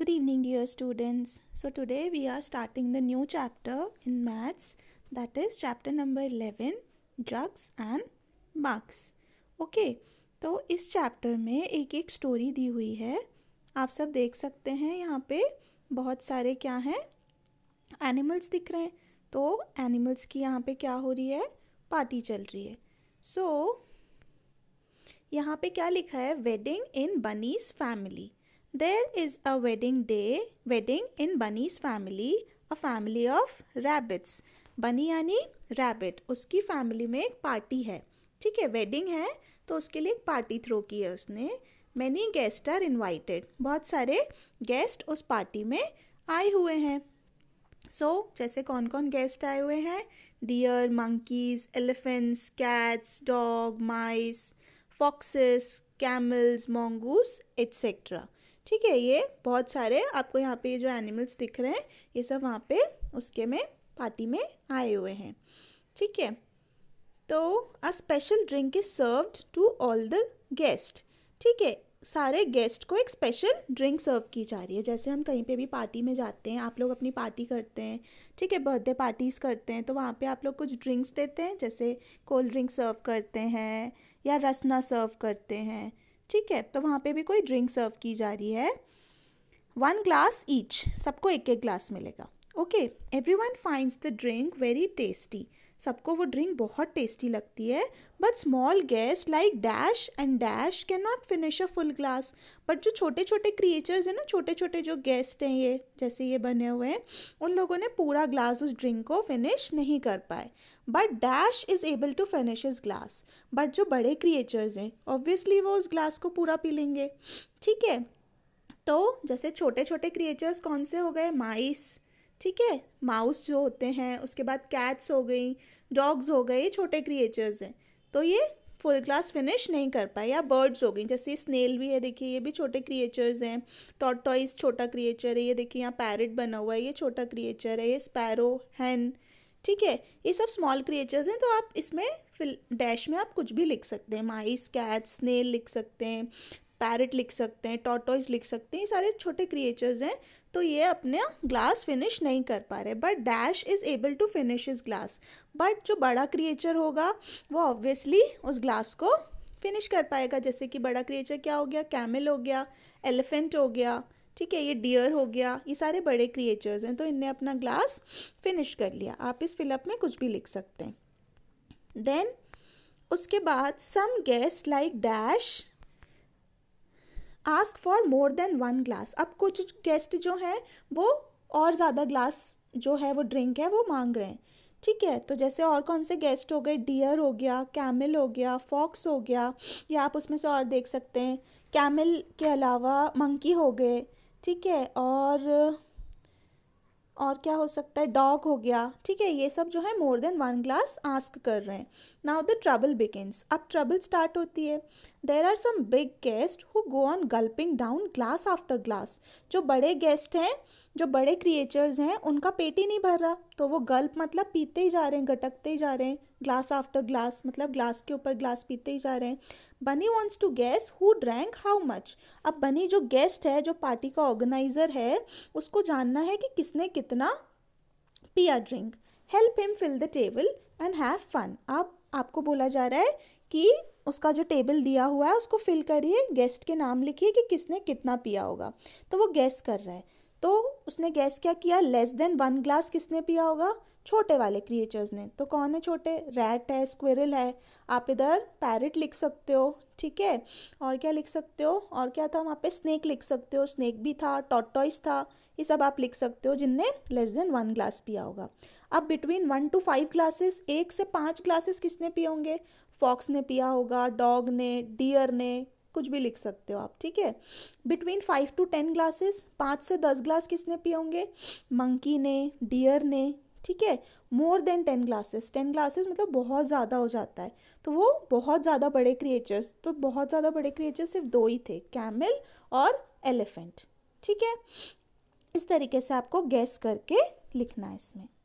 Good evening, dear students. So, today we are starting the new chapter in maths that is chapter number 11 jugs and bugs. Okay, तो इस chapter में एक एक story दी हुई है आप सब देख सकते हैं यहाँ पे बहुत सारे क्या हैं एनिमल्स दिख रहे हैं तो एनिमल्स की यहाँ पे क्या हो रही है पार्टी चल रही है सो so, यहाँ पे क्या लिखा है wedding in bunnies family There is a wedding day, wedding in Bunny's family, a family of rabbits. बनी यानी रैबिट उसकी फैमिली में एक पार्टी है ठीक है वेडिंग है तो उसके लिए एक पार्टी थ्रो की है उसने मैनी गेस्ट आर इनवाइटेड बहुत सारे गेस्ट उस पार्टी में आए हुए हैं सो so, जैसे कौन कौन गेस्ट आए हुए हैं deer monkeys elephants cats dog mice foxes camels mongoose etcetera ठीक है ये बहुत सारे आपको यहाँ पे जो एनिमल्स दिख रहे हैं ये सब वहाँ पे उसके में पार्टी में आए हुए हैं ठीक है तो a special drink is served to all the guest ठीक है सारे गेस्ट को एक स्पेशल ड्रिंक सर्व की जा रही है जैसे हम कहीं पे भी पार्टी में जाते हैं आप लोग अपनी पार्टी करते हैं ठीक है बर्थडे पार्टीज़ करते हैं तो वहाँ पे आप लोग कुछ ड्रिंक्स देते हैं जैसे कोल्ड ड्रिंक सर्व करते हैं या रसना सर्व करते हैं ठीक है तो वहाँ पे भी कोई ड्रिंक सर्व की जा रही है वन ग्लास ईच सबको एक एक ग्लास मिलेगा okay everyone finds the drink very tasty सबको वो ड्रिंक बहुत टेस्टी लगती है but small guest like dash and dash can not finish a full glass but जो छोटे छोटे क्रिएचर्स हैं ना छोटे छोटे जो गेस्ट हैं ये जैसे ये बने हुए हैं उन लोगों ने पूरा ग्लास उस ड्रिंक को फिनिश नहीं कर पाए but dash is able to finish his glass but जो बड़े क्रिएचर्स हैं ऑब्वियसली वो उस ग्लास को पूरा पी लेंगे ठीक है तो जैसे छोटे छोटे क्रिएचर्स कौन से हो गए माइस ठीक है माउस जो होते हैं उसके बाद कैट्स हो गई डॉग्स हो गए छोटे क्रिएचर्स हैं तो ये फुल क्लास फिनिश नहीं कर पाए या बर्ड्स हो गई जैसे स्नेल भी है देखिए ये भी छोटे क्रिएचर्स हैं टॉटॉइस छोटा क्रिएचर है ये देखिए यहाँ पैरट बना हुआ है ये छोटा क्रिएचर है ये स्पैरो हैन ठीक है ये सब स्मॉल क्रिएचर्स हैं तो आप इसमें फिल डैश में आप कुछ भी लिख सकते हैं माइस कैट स्नेल लिख सकते हैं पैरट लिख सकते हैं टॉटॉइज लिख सकते हैं ये सारे छोटे क्रिएचर्स हैं तो ये अपने ग्लास फिनिश नहीं कर पा रहे but dash is able to finish his glass but जो बड़ा क्रिएचर होगा वो ऑब्वियसली उस ग्लास को फिनिश कर पाएगा जैसे कि बड़ा क्रिएचर क्या हो गया कैमल हो गया एलिफेंट हो गया ठीक है ये डियर हो गया ये सारे बड़े क्रिएचर्स हैं तो इनने अपना ग्लास फिनिश कर लिया आप इस फिलअप में कुछ भी लिख सकते हैं देन उसके बाद some guest like dash ask for more than one glass अब कुछ गेस्ट जो हैं वो और ज़्यादा ग्लास जो है वो ड्रिंक है वो मांग रहे हैं ठीक है तो जैसे और कौन से गेस्ट हो गए डियर हो गया कैमल हो गया फॉक्स हो गया या आप उसमें से और देख सकते हैं कैमल के अलावा मंकी हो गए ठीक है और और क्या हो सकता है डॉग हो गया ठीक है ये सब जो है more than one glass ask कर रहे हैं नाउ द ट्रबल बिगिनस अब ट्रबल स्टार्ट होती है there are some big guest who go on gulping down glass after glass जो बड़े गेस्ट हैं जो बड़े क्रिएचर्स हैं उनका पेट ही नहीं भर रहा तो वो गल्प मतलब पीते ही जा रहे हैं गटकते ही जा रहे हैं ग्लास आफ्टर ग्लास मतलब ग्लास के ऊपर ग्लास पीते ही जा रहे हैं Bunny wants to guess who drank how much अब बनी जो गेस्ट है जो पार्टी का ऑर्गेनाइजर है उसको जानना है कि किसने कितना पिया drink help him fill the table and have fun अब आपको बोला जा रहा है कि उसका जो टेबल दिया हुआ है उसको फिल करिए गेस्ट के नाम लिखिए कि किसने कितना पिया होगा तो वो गेस्ट कर रहा है तो उसने गैस क्या किया लेस देन वन ग्लास किसने पिया होगा छोटे वाले क्रिएचर्स ने तो कौन है छोटे रैट है स्क्वेरल है आप इधर पैरट लिख सकते हो ठीक है और क्या लिख सकते हो और क्या था वहाँ पे स्नेक लिख सकते हो स्नेक भी था टॉटॉइस था ये सब आप लिख सकते हो जिनने लेस देन वन ग्लास पिया होगा अब between one to five glasses एक से पाँच ग्लासेस किसने पिए होंगे फॉक्स ने पिया होगा डॉग ने डियर ने कुछ भी लिख सकते हो आप ठीक है between five to ten glasses पाँच से दस ग्लास किसने पिए होंगे मंकी ने डियर ने ठीक है more than ten glasses ten glasses मतलब बहुत ज़्यादा हो जाता है तो वो बहुत ज़्यादा बड़े क्रिएचर्स तो बहुत ज़्यादा बड़े क्रिएचर्स सिर्फ दो ही थे कैमल और एलिफेंट ठीक है इस तरीके से आपको गैस करके लिखना है इसमें